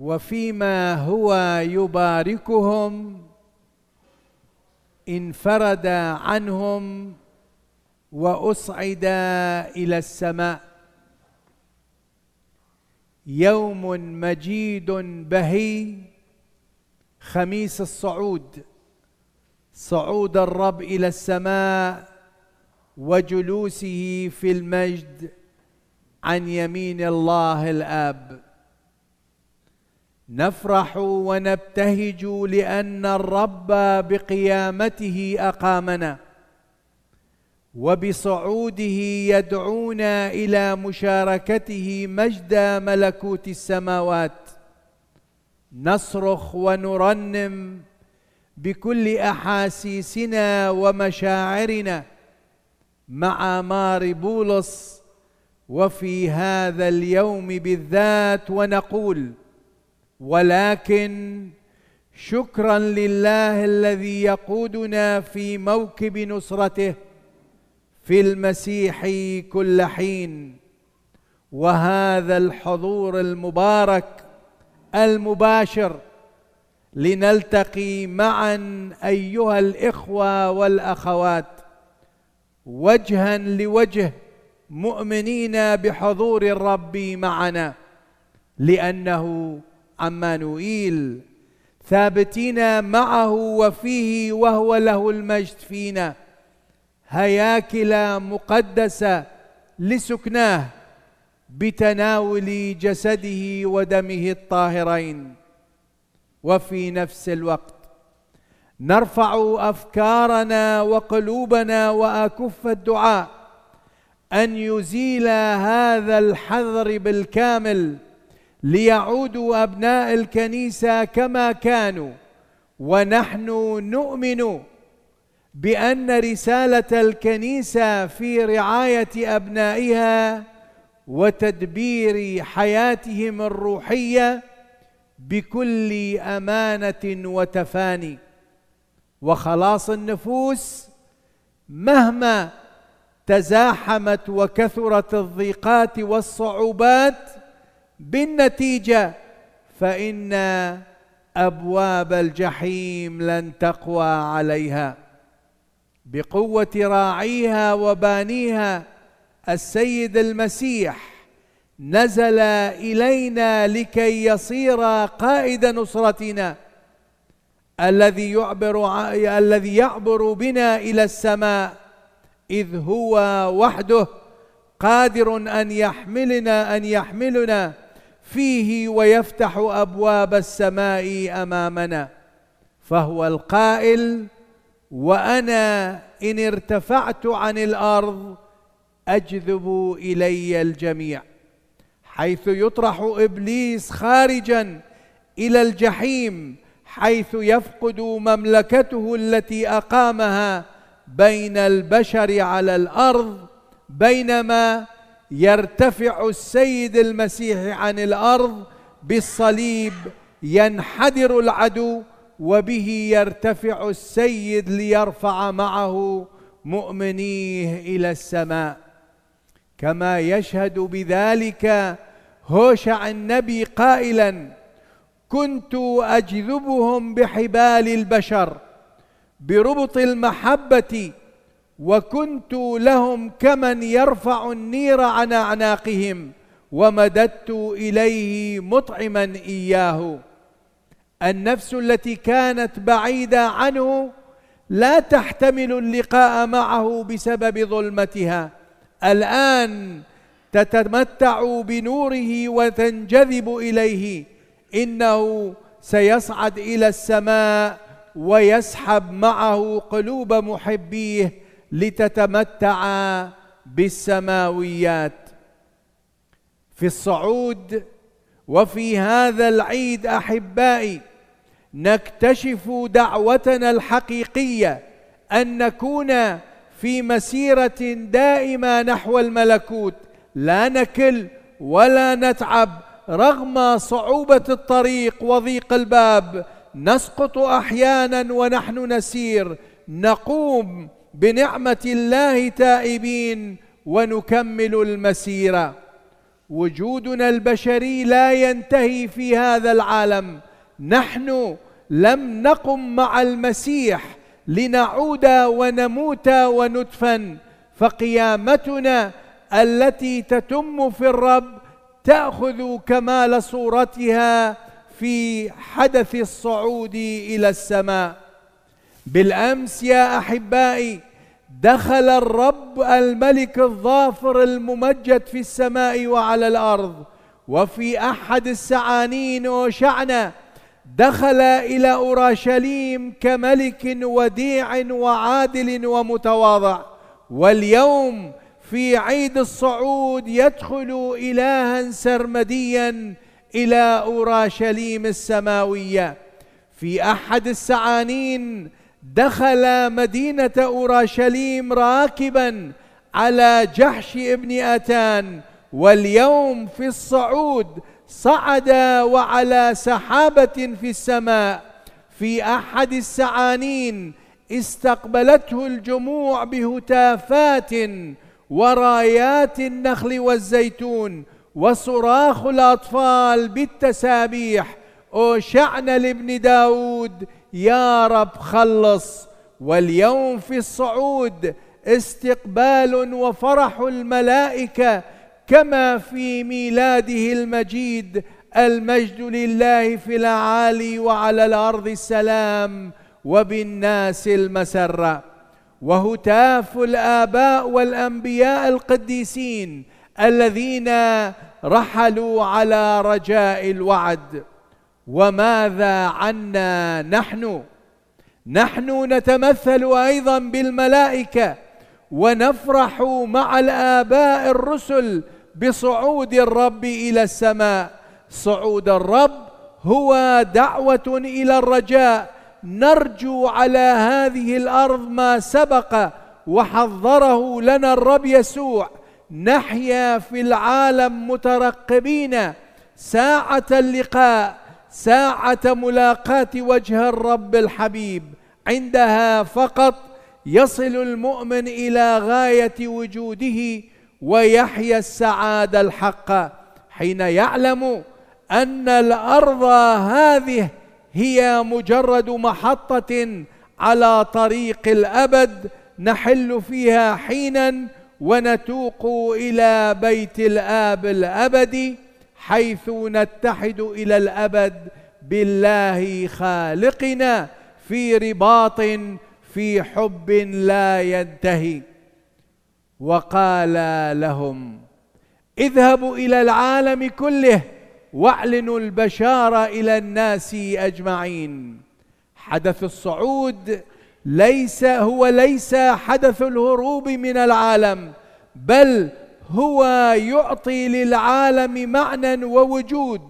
وفيما هو يباركهم انفرد عنهم واصعد الى السماء يوم مجيد بهي خميس الصعود صعود الرب الى السماء وجلوسه في المجد عن يمين الله الاب نفرح ونبتهج لان الرب بقيامته اقامنا وبصعوده يدعونا الى مشاركته مجد ملكوت السماوات نصرخ ونرنم بكل احاسيسنا ومشاعرنا مع مار بولس وفي هذا اليوم بالذات ونقول ولكن شكرا لله الذي يقودنا في موكب نصرته في المسيح كل حين وهذا الحضور المبارك المباشر لنلتقي معا ايها الاخوه والاخوات وجها لوجه مؤمنين بحضور الرب معنا لانه عمانوئيل ثابتين معه وفيه وهو له المجد فينا هياكل مقدسه لسكناه بتناول جسده ودمه الطاهرين وفي نفس الوقت نرفع افكارنا وقلوبنا واكف الدعاء ان يزيل هذا الحذر بالكامل ليعودوا أبناء الكنيسة كما كانوا ونحن نؤمن بأن رسالة الكنيسة في رعاية أبنائها وتدبير حياتهم الروحية بكل أمانة وتفاني وخلاص النفوس مهما تزاحمت وكثرت الضيقات والصعوبات بالنتيجه فان ابواب الجحيم لن تقوى عليها بقوه راعيها وبانيها السيد المسيح نزل الينا لكي يصير قائد نصرتنا الذي يعبر الذي يعبر بنا الى السماء اذ هو وحده قادر ان يحملنا ان يحملنا فيه ويفتح ابواب السماء امامنا فهو القائل وانا ان ارتفعت عن الارض اجذب الي الجميع حيث يطرح ابليس خارجا الى الجحيم حيث يفقد مملكته التي اقامها بين البشر على الارض بينما يرتفع السيد المسيح عن الارض بالصليب ينحدر العدو وبه يرتفع السيد ليرفع معه مؤمنيه الى السماء كما يشهد بذلك هوشع النبي قائلا كنت اجذبهم بحبال البشر بربط المحبه وكنت لهم كمن يرفع النير عن اعناقهم ومددت اليه مطعما اياه النفس التي كانت بعيده عنه لا تحتمل اللقاء معه بسبب ظلمتها الان تتمتع بنوره وتنجذب اليه انه سيصعد الى السماء ويسحب معه قلوب محبيه لتتمتعا بالسماويات في الصعود وفي هذا العيد احبائي نكتشف دعوتنا الحقيقيه ان نكون في مسيره دائمه نحو الملكوت لا نكل ولا نتعب رغم صعوبه الطريق وضيق الباب نسقط احيانا ونحن نسير نقوم بنعمه الله تائبين ونكمل المسيره وجودنا البشري لا ينتهي في هذا العالم نحن لم نقم مع المسيح لنعود ونموت وندفن فقيامتنا التي تتم في الرب تاخذ كمال صورتها في حدث الصعود الى السماء بالامس يا احبائي دخل الرب الملك الظافر الممجد في السماء وعلى الارض وفي احد السعانين وشعنا دخل الى اورشليم كملك وديع وعادل ومتواضع واليوم في عيد الصعود يدخل الها سرمديا الى اورشليم السماويه في احد السعانين دخل مدينة أورشليم راكبا على جحش ابن أتان واليوم في الصعود صعد وعلى سحابة في السماء في أحد السعانين استقبلته الجموع بهتافات ورايات النخل والزيتون وصراخ الأطفال بالتسابيح أوشعنا لابن داود يا رب خلص واليوم في الصعود استقبال وفرح الملائكة كما في ميلاده المجيد المجد لله في الأعالي وعلى الأرض السلام وبالناس المسرة وهتاف الآباء والأنبياء القديسين الذين رحلوا على رجاء الوعد وماذا عنا نحن نحن نتمثل ايضا بالملائكه ونفرح مع الاباء الرسل بصعود الرب الى السماء صعود الرب هو دعوه الى الرجاء نرجو على هذه الارض ما سبق وحضره لنا الرب يسوع نحيا في العالم مترقبين ساعه اللقاء ساعة ملاقاة وجه الرب الحبيب عندها فقط يصل المؤمن إلى غاية وجوده ويحيا السعادة الحقة حين يعلم أن الأرض هذه هي مجرد محطة على طريق الأبد نحل فيها حينا ونتوق إلى بيت الآب الأبدي حيث نتحد الى الابد بالله خالقنا في رباط في حب لا ينتهي وقال لهم اذهبوا الى العالم كله واعلنوا البشاره الى الناس اجمعين حدث الصعود ليس هو ليس حدث الهروب من العالم بل هو يعطي للعالم معنى ووجود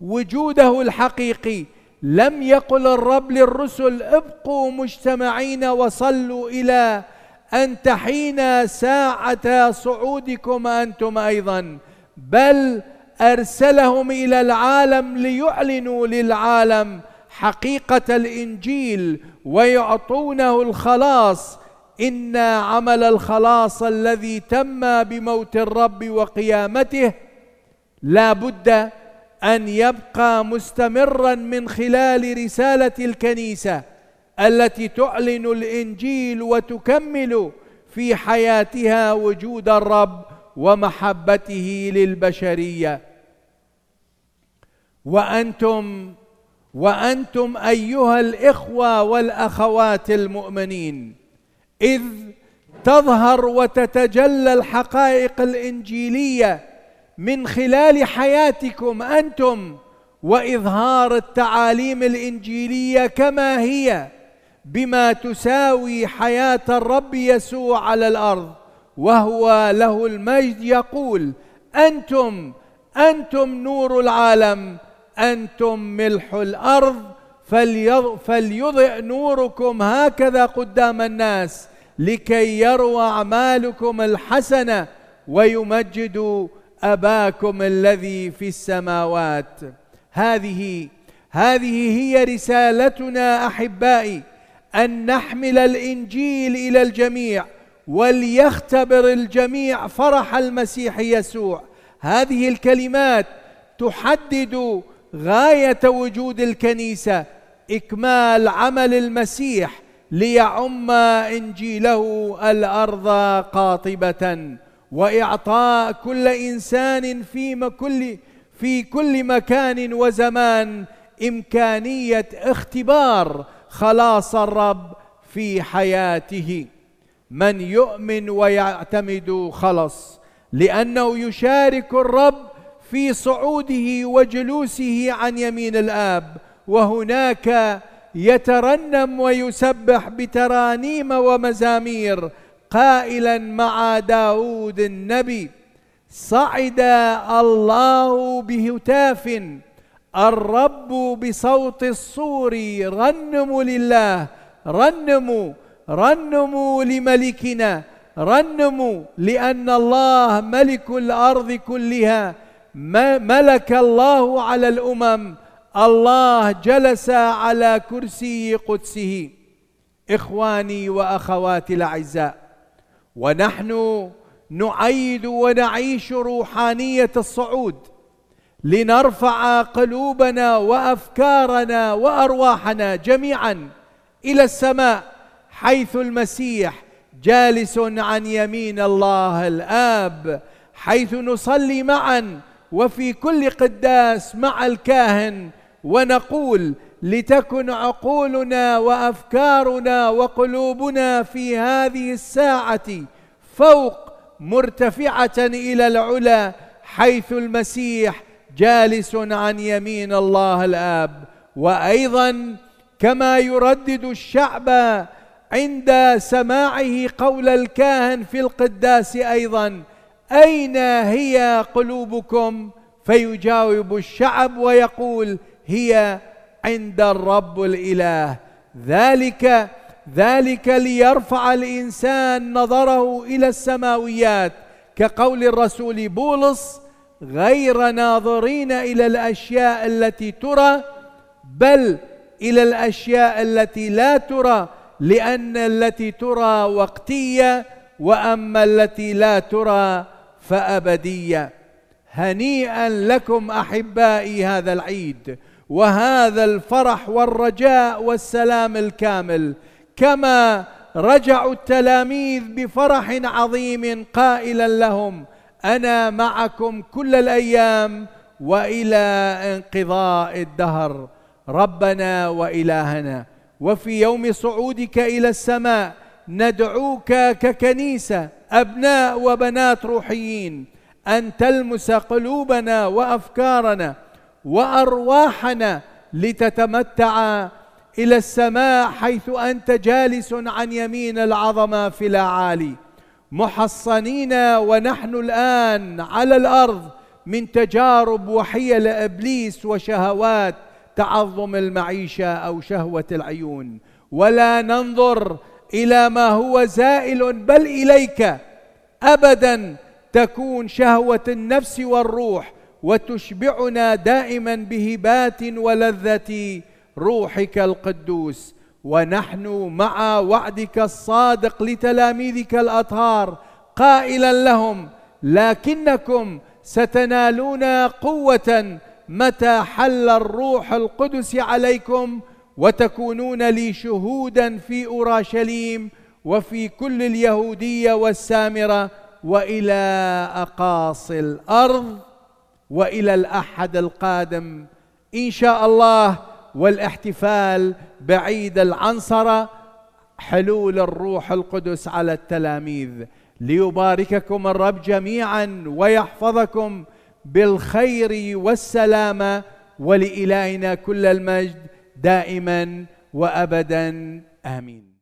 وجوده الحقيقي لم يقل الرب للرسل ابقوا مجتمعين وصلوا الى ان تحين ساعه صعودكم انتم ايضا بل ارسلهم الى العالم ليعلنوا للعالم حقيقه الانجيل ويعطونه الخلاص إن عمل الخلاص الذي تم بموت الرب وقيامته لا بد أن يبقى مستمرا من خلال رسالة الكنيسة التي تعلن الإنجيل وتكمل في حياتها وجود الرب ومحبته للبشريه وانتم وانتم ايها الاخوه والاخوات المؤمنين إذ تظهر وتتجلى الحقائق الإنجيلية من خلال حياتكم أنتم وإظهار التعاليم الإنجيلية كما هي بما تساوي حياة الرب يسوع على الأرض وهو له المجد يقول أنتم أنتم نور العالم أنتم ملح الأرض فليضع نوركم هكذا قدام الناس لكي يروى أعمالكم الحسنة ويمجدوا أباكم الذي في السماوات هذه هذه هي رسالتنا أحبائي أن نحمل الإنجيل إلى الجميع وليختبر الجميع فرح المسيح يسوع هذه الكلمات تحدد غاية وجود الكنيسة إكمال عمل المسيح ليعم إنجيله الأرض قاطبة وإعطاء كل إنسان في كل في كل مكان وزمان إمكانية اختبار خلاص الرب في حياته من يؤمن ويعتمد خلص لأنه يشارك الرب في صعوده وجلوسه عن يمين الآب وهناك يترنم ويسبح بترانيم ومزامير قائلا مع داود النبي صعد الله بهتاف الرب بصوت الصور رنموا لله رنموا رنموا لملكنا رنموا لأن الله ملك الأرض كلها ملك الله على الأمم الله جلس على كرسي قدسه اخواني واخواتي الاعزاء ونحن نعيد ونعيش روحانيه الصعود لنرفع قلوبنا وافكارنا وارواحنا جميعا الى السماء حيث المسيح جالس عن يمين الله الاب حيث نصلي معا وفي كل قداس مع الكاهن ونقول لتكن عقولنا وافكارنا وقلوبنا في هذه الساعه فوق مرتفعه الى العلا حيث المسيح جالس عن يمين الله الاب وايضا كما يردد الشعب عند سماعه قول الكاهن في القداس ايضا اين هي قلوبكم فيجاوب الشعب ويقول هي عند الرب الاله ذلك ذلك ليرفع الانسان نظره الى السماويات كقول الرسول بولس غير ناظرين الى الاشياء التي ترى بل الى الاشياء التي لا ترى لان التي ترى وقتيه واما التي لا ترى فابديه هنيئا لكم احبائي هذا العيد وهذا الفرح والرجاء والسلام الكامل كما رجعوا التلاميذ بفرح عظيم قائلا لهم انا معكم كل الايام والى انقضاء الدهر ربنا والهنا وفي يوم صعودك الى السماء ندعوك ككنيسه ابناء وبنات روحيين ان تلمس قلوبنا وافكارنا وارواحنا لتتمتع الى السماء حيث انت جالس عن يمين العظمه في الاعالي محصنين ونحن الان على الارض من تجارب وحيل ابليس وشهوات تعظم المعيشه او شهوه العيون ولا ننظر الى ما هو زائل بل اليك ابدا تكون شهوه النفس والروح وتشبعنا دائما بهبات ولذة روحك القدوس ونحن مع وعدك الصادق لتلاميذك الاطهار قائلا لهم لكنكم ستنالون قوه متى حل الروح القدس عليكم وتكونون لي شهودا في اورشليم وفي كل اليهوديه والسامره والى اقاصي الارض والى الاحد القادم ان شاء الله والاحتفال بعيد العنصره حلول الروح القدس على التلاميذ ليبارككم الرب جميعا ويحفظكم بالخير والسلامه ولإلهنا كل المجد دائما وابدا امين